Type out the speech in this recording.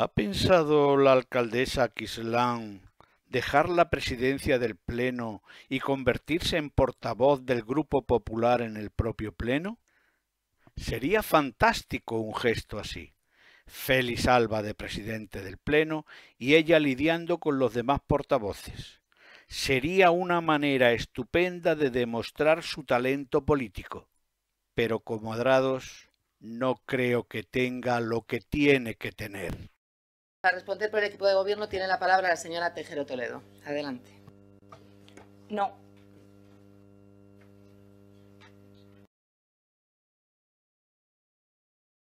¿Ha pensado la alcaldesa Quislán dejar la presidencia del Pleno y convertirse en portavoz del Grupo Popular en el propio Pleno? Sería fantástico un gesto así. Félix Alba de presidente del Pleno y ella lidiando con los demás portavoces. Sería una manera estupenda de demostrar su talento político. Pero como adrados, no creo que tenga lo que tiene que tener. Para responder por el equipo de gobierno tiene la palabra la señora Tejero Toledo. Adelante. No,